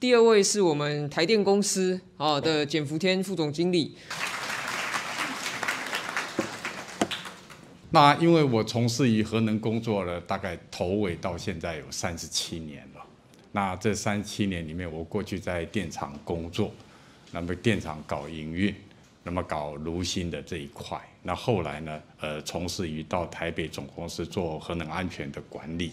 第二位是我们台电公司啊的简福天副总经理。那因为我从事于核能工作了，大概头尾到现在有三十七年了。那这三十七年里面，我过去在电厂工作，那么电厂搞营运，那么搞炉芯的这一块。那后来呢，呃，从事于到台北总公司做核能安全的管理。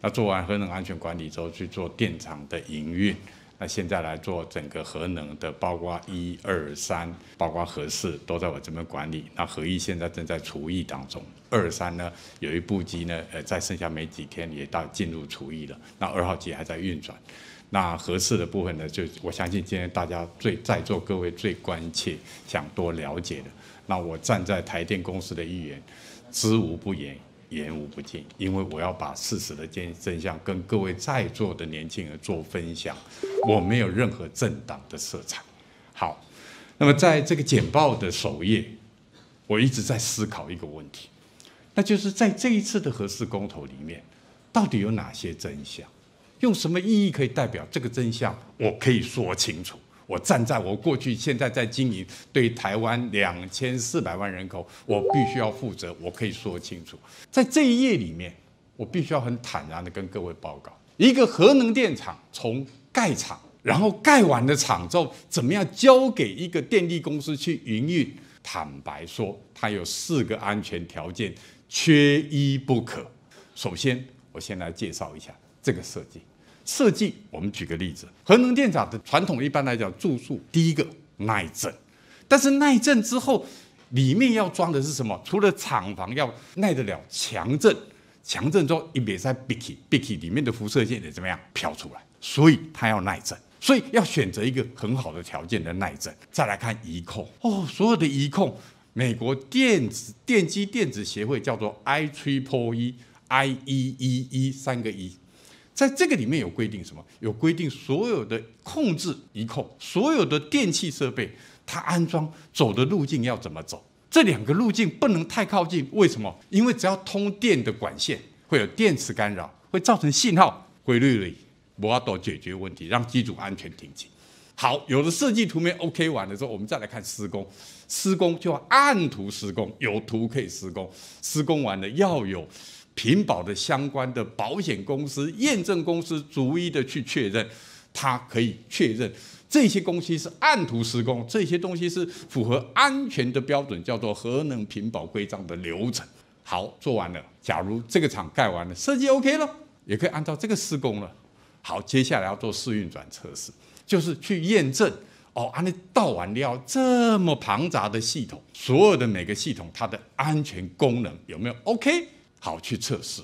那做完核能安全管理之后，去做电厂的营运。那现在来做整个核能的，包括一二三，包括核四，都在我这边管理。那核一现在正在除役当中，二三呢有一部机呢，呃，在剩下没几天也到进入除役了。那二号机还在运转。那合适的部分呢，就我相信今天大家最在座各位最关切、想多了解的，那我站在台电公司的议员，知无不言。言无不尽，因为我要把事实的真真相跟各位在座的年轻人做分享。我没有任何政党的色彩。好，那么在这个简报的首页，我一直在思考一个问题，那就是在这一次的核四公投里面，到底有哪些真相，用什么意义可以代表这个真相？我可以说清楚。我站在我过去、现在在经营对台湾两千四百万人口，我必须要负责。我可以说清楚，在这一页里面，我必须要很坦然的跟各位报告：一个核能电厂从盖厂，然后盖完的厂之后，怎么样交给一个电力公司去营运？坦白说，它有四个安全条件，缺一不可。首先，我先来介绍一下这个设计。设计，我们举个例子，核能电厂的传统一般来讲，注塑第一个耐震，但是耐震之后，里面要装的是什么？除了厂房要耐得了强震，强震之后一米在 biki biki 里面的辐射线得怎么样飘出来？所以它要耐震，所以要选择一个很好的条件的耐震。再来看移控哦，所有的移控，美国电子电机电子协会叫做 I Triple E I E E E 三个 E。在这个里面有规定什么？有规定所有的控制一控，所有的电气设备它安装走的路径要怎么走？这两个路径不能太靠近，为什么？因为只要通电的管线会有电磁干扰，会造成信号规律里，我要多解决问题，让机组安全停机。好，有了设计图面 OK 完了之后，我们再来看施工，施工就要按图施工，有图可以施工，施工完了要有。屏保的相关的保险公司、验证公司逐一的去确认，他可以确认这些东西是按图施工，这些东西是符合安全的标准，叫做核能屏保规章的流程。好，做完了。假如这个厂盖完了，设计 OK 了，也可以按照这个施工了。好，接下来要做试运转测试，就是去验证。哦，安利到完料这么庞杂的系统，所有的每个系统它的安全功能有没有 OK？好去测试，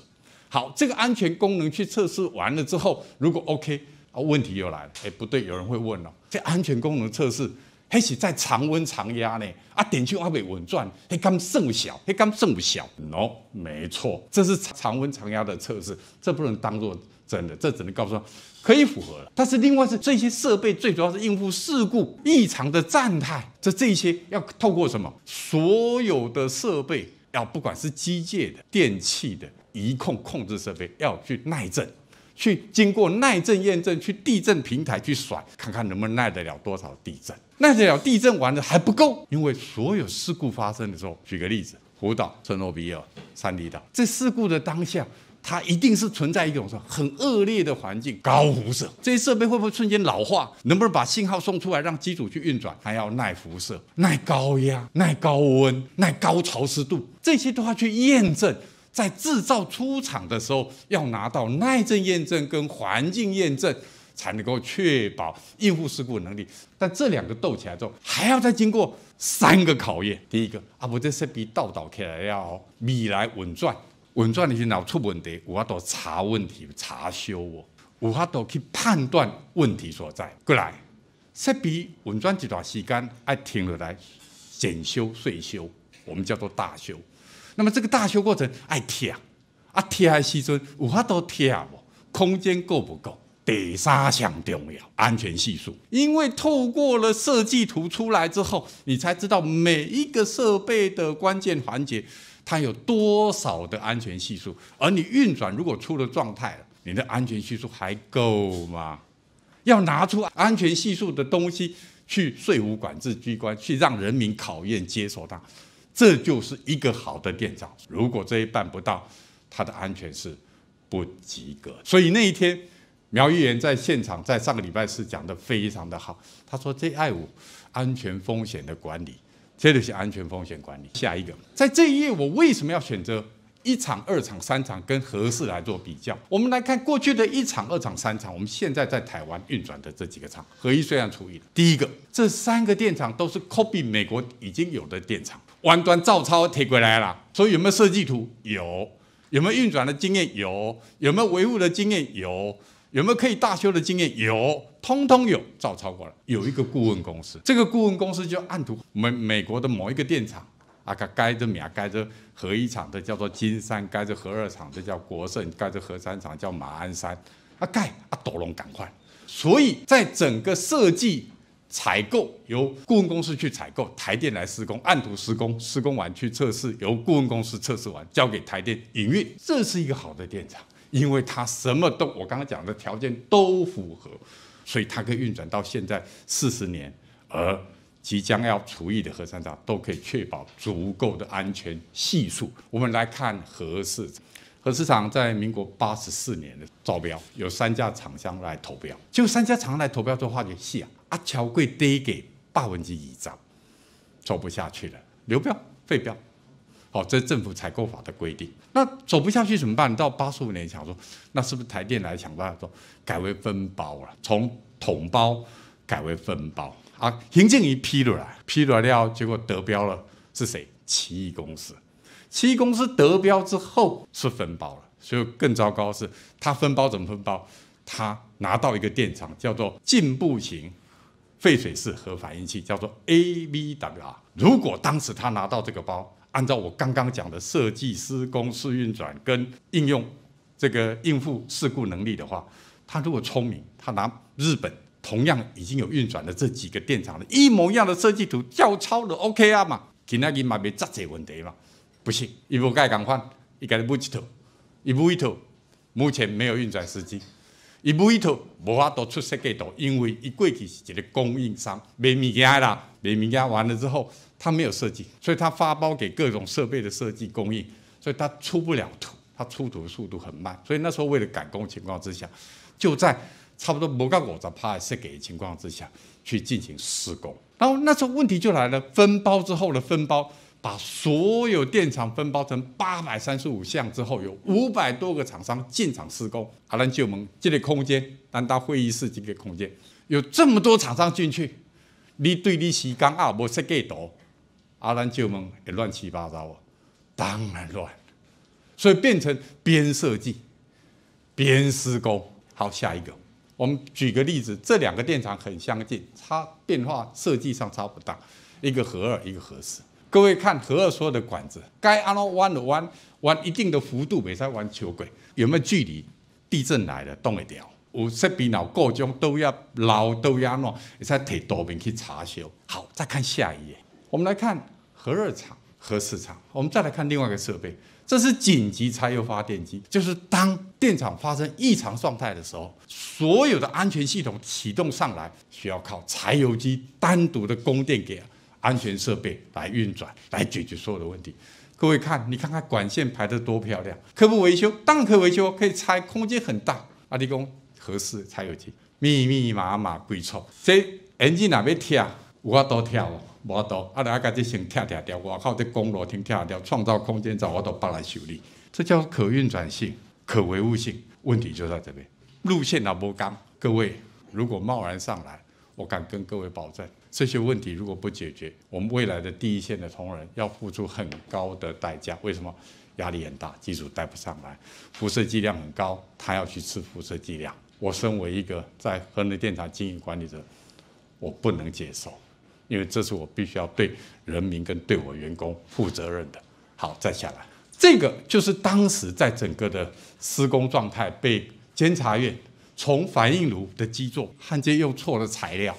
好这个安全功能去测试完了之后，如果 OK 啊，问题又来了，哎不对，有人会问了，这安全功能测试还是在常温常压呢？啊，点去还北稳转，嘿，敢剩小，嘿，敢剩不小，喏，没错，这是常温常压的测试，这不能当做真的，这只能告诉说可以符合了。但是另外是这些设备最主要是应付事故异常的状态，这这些要透过什么？所有的设备。要不管是机械的、电器的、仪控控制设备，要去耐震，去经过耐震验证，去地震平台去甩，看看能不能耐得了多少地震。耐得了地震，完了还不够，因为所有事故发生的时候，举个例子，福岛、圣诺比尔、三里岛，这事故的当下。它一定是存在一种说很恶劣的环境，高辐射，这些设备会不会瞬间老化？能不能把信号送出来，让机组去运转？还要耐辐射、耐高压、耐高温、耐高潮湿度，这些都要去验证。在制造出厂的时候，要拿到耐震验证跟环境验证，才能够确保应付事故能力。但这两个斗起来之后，还要再经过三个考验。第一个，阿不，这设备倒倒起来要米来稳赚。稳转的是脑出问题，我法度查问题、查修哦，有法度去判断问题所在。过来，设备稳转一段时间爱停了来检修、税修，我们叫做大修。那么这个大修过程爱跳，啊跳还细尊有法度跳哦，空间够不够？第三项重要，安全系数。因为透过了设计图出来之后，你才知道每一个设备的关键环节。它有多少的安全系数？而你运转如果出了状态了，你的安全系数还够吗？要拿出安全系数的东西去税务管制机关去让人民考验接受它，这就是一个好的店长。如果这一办不到，它的安全是不及格。所以那一天苗议员在现场在上个礼拜四讲的非常的好，他说 j I 五安全风险的管理。这就是安全风险管理。下一个，在这一页，我为什么要选择一场、二场、三场跟合适来做比较？我们来看过去的一场、二场、三场，我们现在在台湾运转的这几个厂，合一虽然除役了，第一个，这三个电厂都是 copy 美国已经有的电厂，弯端照抄贴过来了。所以有没有设计图？有。有没有运转的经验？有。有没有维护的经验？有。有没有可以大修的经验？有，通通有，照抄过来。有一个顾问公司，这个顾问公司就按图美美国的某一个电厂，啊，盖盖着名，盖着核一厂的叫做金山，盖着核二厂的叫国盛，盖着核三厂叫马鞍山，啊盖啊，斗龙赶快。所以在整个设计、采购由顾问公司去采购，台电来施工，按图施工，施工完去测试，由顾问公司测试完交给台电营运，这是一个好的电厂。因为它什么都我刚才讲的条件都符合，所以它可以运转到现在四十年，而即将要除役的核三厂都可以确保足够的安全系数。我们来看核市，核市场在民国八十四年的招标，有三家厂商来投标，就三家厂来投标做化学系啊，阿乔贵低给八分之以上，做不下去了，流标废标。好，这是政府采购法的规定。那走不下去怎么办？到八十五年，想说，那是不是台电来想办法说改为分包了？从统包改为分包啊？邢静一批了啦，批了料，结果得标了是谁？奇异公司。奇异公司得标之后是分包了，所以更糟糕的是，他分包怎么分包？他拿到一个电厂叫做进步型废水式核反应器，叫做 ABWR。如果当时他拿到这个包，按照我刚刚讲的设计、施工、试运转跟应用，这个应付事故能力的话，他如果聪明，他拿日本同样已经有运转的这几个电厂的一模一样的设计图照抄了 OK 啊嘛，今天去嘛别解决问题嘛，不行，一步盖港换，一盖不几头，一步回头，目前没有运转时机。一每套无法都出设计图，因为伊过去是一个供应商卖物件啦，卖物件完了之后，他没有设计，所以他发包给各种设备的设计供应，所以他出不了图，他出图的速度很慢，所以那时候为了赶工情况之下，就在差不多没搞五十趴设计情况之下去进行施工。然后那时候问题就来了，分包之后的分包。把所有电厂分包成八百三十五项之后，有五百多个厂商进场施工。阿兰就蒙这个空间，难道会议室这个空间有这么多厂商进去？你对你时间啊无设计图，阿兰就蒙也乱七八糟啊？当然乱，所以变成边设计边施工。好，下一个，我们举个例子，这两个电厂很相近，差变化设计上差不大，一个核二，一个核四。各位看核二所有的管子，该安照弯的弯，弯一定的幅度，每再弯球轨有没有距离？地震来了动一掉，我设备脑各种都要老都要弄，才提多面去查修。好，再看下一页，我们来看核热厂和市场。我们再来看另外一个设备，这是紧急柴油发电机，就是当电厂发生异常状态的时候，所有的安全系统启动上来，需要靠柴油机单独的供电给。安全设备来运转，来解决所有的问题。各位看，你看看管线排得多漂亮，可不维修？当然可维修，可以拆，空间很大。阿弟公合适才有机，密密麻麻规错。以眼睛哪边跳，我都跳哦，我都。阿达阿家这先跳跳跳，我靠这公路停跳跳，创造空间找，我都不来修理。这叫可运转性、可维护性。问题就在这边，路线老不刚。各位如果贸然上来，我敢跟各位保证。这些问题如果不解决，我们未来的第一线的同仁要付出很高的代价。为什么？压力很大，机组带不上来，辐射剂量很高，他要去吃辐射剂量。我身为一个在核能电厂经营管理者，我不能接受，因为这是我必须要对人民跟对我员工负责任的。好，再下来，这个就是当时在整个的施工状态被监察院从反应炉的基座焊接用错了材料。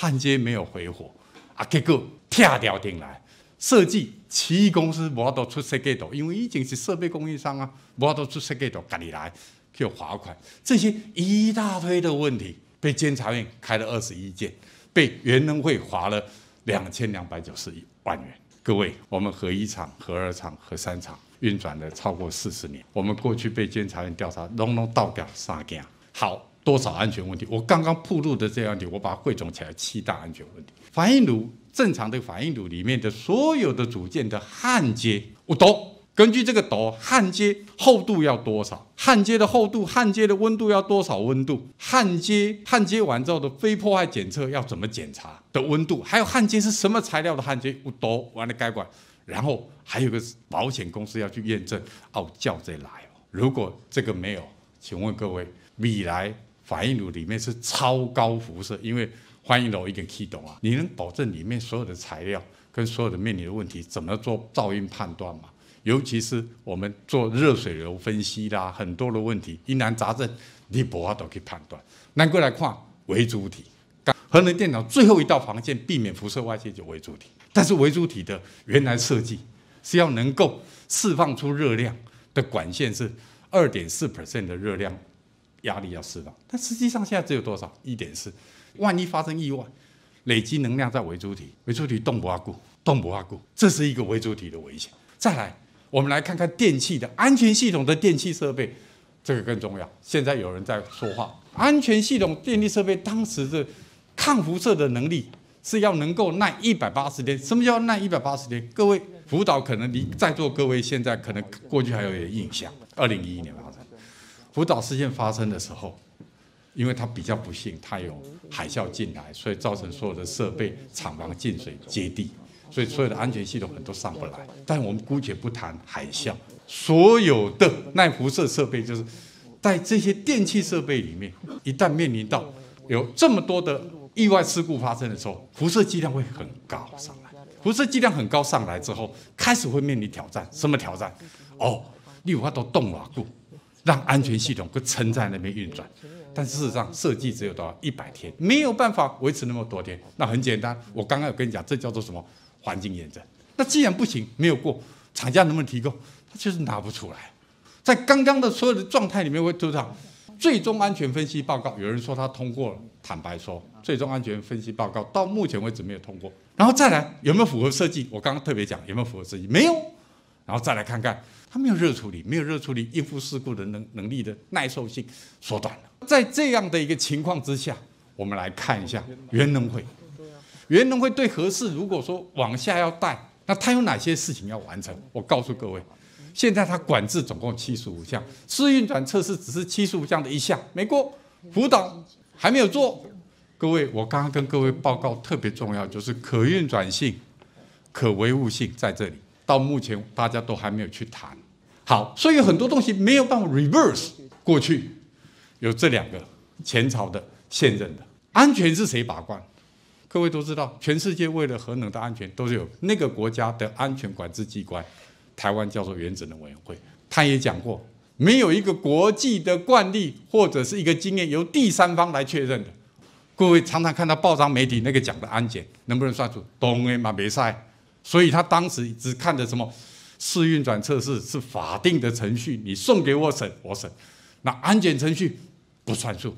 焊接没有回火啊，结果拆掉进来设计，奇异公司无都出设备都，因为已经是设备供应商啊，无都出设备都，赶紧来就罚款，这些一大堆的问题被监察院开了二十一件，被原能会罚了两千两百九十一万元。各位，我们核一厂、核二厂、核三厂运转了超过四十年，我们过去被监察院调查，拢拢倒掉三件。好。多少安全问题？我刚刚铺路的这样子，我把它汇总起来七大安全问题。反应炉正常的反应炉里面的所有的组件的焊接，我懂。根据这个懂，焊接厚度要多少？焊接的厚度，焊接的温度要多少温度？焊接焊接完之后的非破坏检测要怎么检查的温度？还有焊接是什么材料的焊接？我懂。完了该管，然后还有个保险公司要去验证，哦叫这来。哦。如果这个没有，请问各位，米莱。反应炉里面是超高辐射，因为反应炉一个 key 啊，你能保证里面所有的材料跟所有的面临的问题怎么做噪音判断吗？尤其是我们做热水流分析啦，很多的问题疑难杂症，你不阿都可以判断。反过来看，微主体，核能电脑最后一道防线，避免辐射外泄就微主体。但是微主体的原来设计是要能够释放出热量的管线是二点四 percent 的热量。压力要释放，但实际上现在只有多少？一点四。万一发生意外，累积能量在维柱体，维柱体动不阿固，动不阿固，这是一个维柱体的危险。再来，我们来看看电器的安全系统的电器设备，这个更重要。现在有人在说话，安全系统电力设备当时的抗辐射的能力是要能够耐一百八十天。什么叫耐一百八十天？各位辅导可能离在座各位现在可能过去还有点印象，二零一一年。吧，福岛事件发生的时候，因为它比较不幸，它有海啸进来，所以造成所有的设备厂房进水接地，所以所有的安全系统很多上不来。但我们姑且不谈海啸，所有的耐辐射设备，就是在这些电器设备里面，一旦面临到有这么多的意外事故发生的时候，辐射剂量会很高上来。辐射剂量很高上来之后，开始会面临挑战，什么挑战？哦，你有法都动瓦固。让安全系统跟撑在那边运转，但事实上设计只有多少一百天，没有办法维持那么多天。那很简单，我刚刚有跟你讲，这叫做什么环境验证。那既然不行，没有过，厂家能不能提供？他就是拿不出来。在刚刚的所有的状态里面，会知道最终安全分析报告。有人说他通过了，坦白说，最终安全分析报告到目前为止没有通过。然后再来有没有符合设计？我刚刚特别讲有没有符合设计，没有。然后再来看看，它没有热处理，没有热处理，应付事故的能能力的耐受性缩短了。在这样的一个情况之下，我们来看一下原能会。原能会对合适，如果说往下要带，那它有哪些事情要完成？我告诉各位，现在它管制总共七十五项，试运转测试只是七十五项的一项没过，辅导还没有做。各位，我刚刚跟各位报告特别重要，就是可运转性、可维护性在这里。到目前，大家都还没有去谈，好，所以很多东西没有办法 reverse 过去。有这两个前朝的现任的，安全是谁把关？各位都知道，全世界为了核能的安全，都是有那个国家的安全管制机关，台湾叫做原子能委员会，他也讲过，没有一个国际的惯例或者是一个经验由第三方来确认的。各位常常看到报章媒体那个讲的安检，能不能算出？懂诶嘛，没赛。所以他当时只看着什么试运转测试是法定的程序，你送给我审，我审。那安检程序不算数。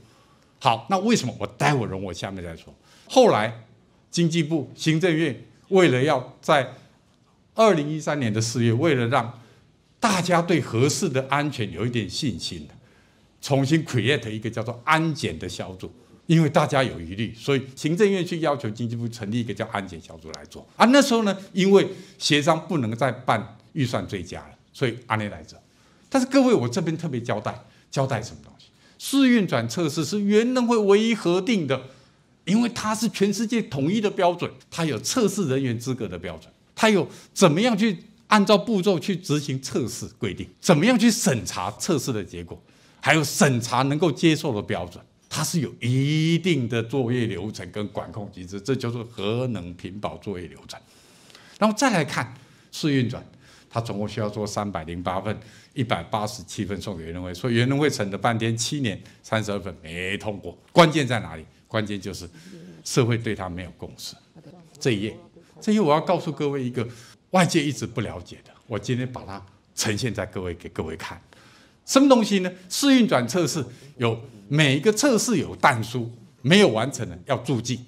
好，那为什么？我待会儿容我下面再说。后来，经济部行政院为了要在二零一三年的四月，为了让大家对合适的安全有一点信心重新 create 一个叫做安检的小组。因为大家有疑虑，所以行政院去要求经济部成立一个叫安检小组来做啊。那时候呢，因为协商不能再办预算追加了，所以安内来着。但是各位，我这边特别交代，交代什么东西？试运转测试是原能会唯一核定的，因为它是全世界统一的标准，它有测试人员资格的标准，它有怎么样去按照步骤去执行测试规定，怎么样去审查测试的结果，还有审查能够接受的标准。它是有一定的作业流程跟管控机制，这就是核能屏保作业流程。然后再来看试运转，它总共需要做三百零八份，一百八十七份送给袁隆会，所以袁隆会审了半天，七年三十二份没通过。关键在哪里？关键就是社会对他没有共识。这一页，这一页我要告诉各位一个外界一直不了解的，我今天把它呈现在各位，给各位看。什么东西呢？试运转测试有每一个测试有单书，没有完成的要注记。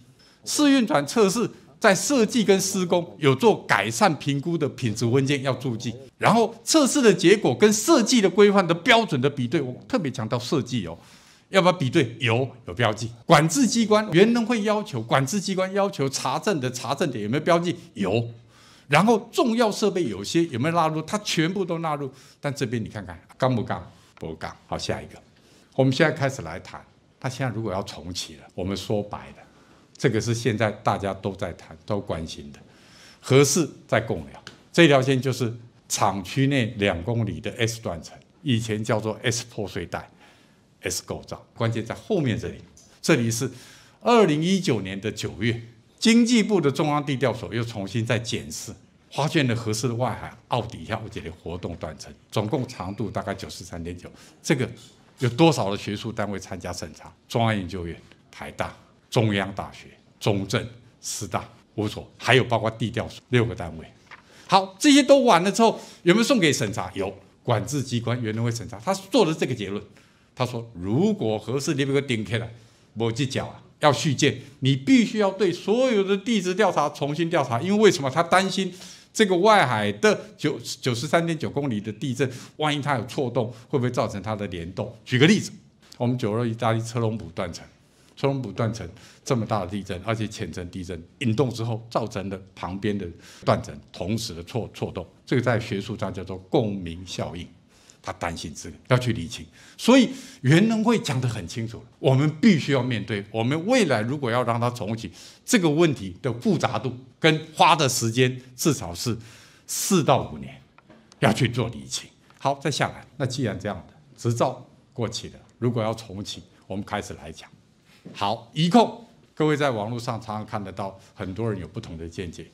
试运转测试在设计跟施工有做改善评估的品质文件要注记，然后测试的结果跟设计的规范的标准的比对，我特别强调设计哦，要不要比对有有标记。管制机关、原能会要求管制机关要求查证的查证点有没有标记有。然后重要设备有些有没有纳入？它全部都纳入。但这边你看看，干不干？不干。好，下一个，我们现在开始来谈。它现在如果要重启了，我们说白了，这个是现在大家都在谈、都关心的。合适再供了。这条线就是厂区内两公里的 S 断层，以前叫做 S 破碎带、S 构造。关键在后面这里，这里是二零一九年的九月。经济部的中央地调所又重新再检视发现了合适的外海奥底下，我这里活动断层，总共长度大概九十三点九，这个有多少的学术单位参加审查？中央研究院、台大、中央大学、中正师大五所，还有包括地调所六个单位。好，这些都完了之后，有没有送给审查？有，管制机关、原能会审查，他做了这个结论。他说：“如果合适，你别给我顶开了，我去缴啊。”要续建，你必须要对所有的地质调查重新调查，因为为什么？他担心这个外海的九九十三点九公里的地震，万一它有错动，会不会造成它的联动？举个例子，我们九二意大利车笼普断层，车笼普断层这么大的地震，而且浅层地震引动之后造成的旁边的断层同时的错错动，这个在学术上叫做共鸣效应。他担心这个要去理清，所以袁仁会讲得很清楚我们必须要面对，我们未来如果要让它重启，这个问题的复杂度跟花的时间至少是四到五年，要去做理清。好，再下来，那既然这样的执照过期了，如果要重启，我们开始来讲。好，一共。各位在网络上常常看得到很多人有不同的见解，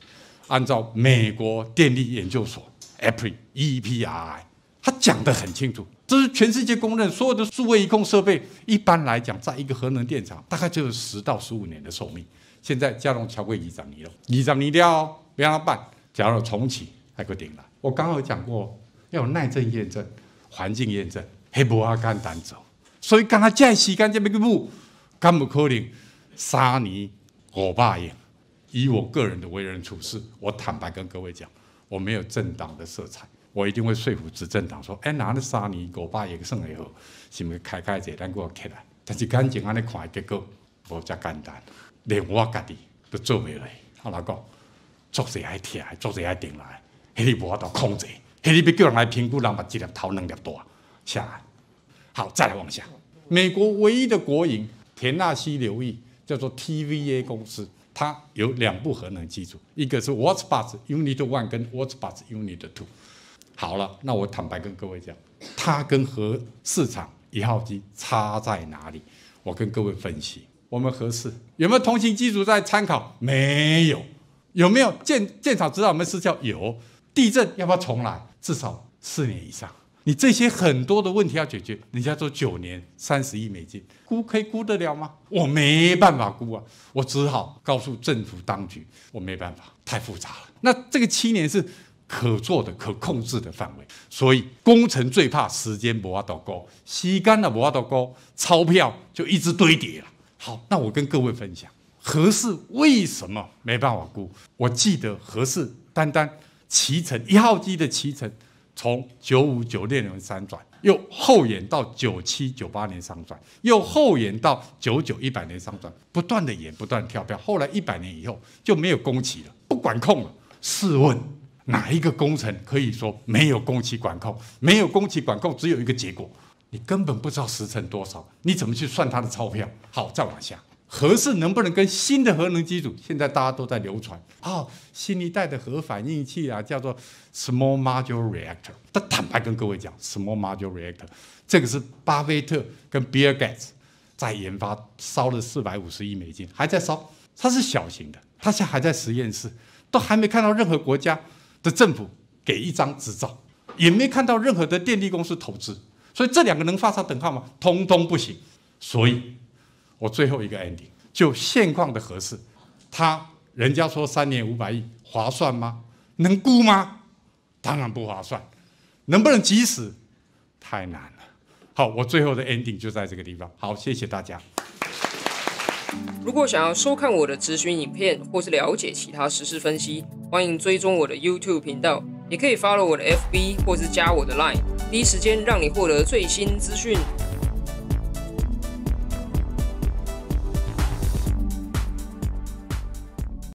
按照美国电力研究所 （EPI）。他讲得很清楚，这是全世界公认，所有的数位移控设备一般来讲，在一个核能电厂大概就是十到十五年的寿命。现在加荣桥贵仪长你了，仪长泥掉，不要办，假如重启太过顶了。我刚好讲过要有耐震验证、环境验证，黑无阿简单走。所以刚刚这时间这么个布，干不可能三年我爸也。以我个人的为人处事，我坦白跟各位讲，我没有政党的色彩。我一定会说服执政党说：“哎，拿了三年五百亿算还好，是是开开这单给我贴来？”但是感情安尼看，结果无只简单，连我家己都做袂来。我老讲，作坐还贴，作坐还停来，迄哩无法度控制，迄哩要叫人来评估，人把几粒桃两粒多下来。好，再来往下，美国唯一的国营田纳西流域叫做 TVA 公司，它有两部核能机组，一个是 What's Buts Unit One 跟 What's Buts Unit Two。好了，那我坦白跟各位讲，它跟核市场一号机差在哪里？我跟各位分析，我们核适有没有同行机组在参考？没有。有没有建建厂指导我们是叫有？地震要不要重来？至少四年以上。你这些很多的问题要解决，人家做九年三十亿美金，估可以估得了吗？我没办法估啊，我只好告诉政府当局，我没办法，太复杂了。那这个七年是。可做的、可控制的范围，所以工程最怕时间不挖到高，吸干了不挖到高，钞票就一直堆叠了。好，那我跟各位分享，合适为什么没办法估？我记得合适单单脐橙一号机的脐橙，从九五九六年上转，又后延到九七九八年上转，又后延到九九一百年上转，不断的延，不断跳票。后来一百年以后就没有工期了，不管控了。试问？哪一个工程可以说没有工期管控？没有工期管控，只有一个结果，你根本不知道时辰多少，你怎么去算它的钞票？好，再往下，核是能不能跟新的核能机组？现在大家都在流传啊，新一代的核反应器啊，叫做 Small Module Reactor。但坦白跟各位讲，Small Module Reactor 这个是巴菲特跟比尔盖茨在研发，烧了四百五十亿美金，还在烧。它是小型的，它现在还在实验室，都还没看到任何国家。的政府给一张执照，也没看到任何的电力公司投资，所以这两个能画上等号吗？通通不行。所以，我最后一个 ending 就现况的合适，他人家说三年五百亿划算吗？能估吗？当然不划算。能不能及时？太难了。好，我最后的 ending 就在这个地方。好，谢谢大家。如果想要收看我的咨询影片，或是了解其他时事分析，欢迎追踪我的 YouTube 频道，也可以 follow 我的 FB，或是加我的 Line，第一时间让你获得最新资讯。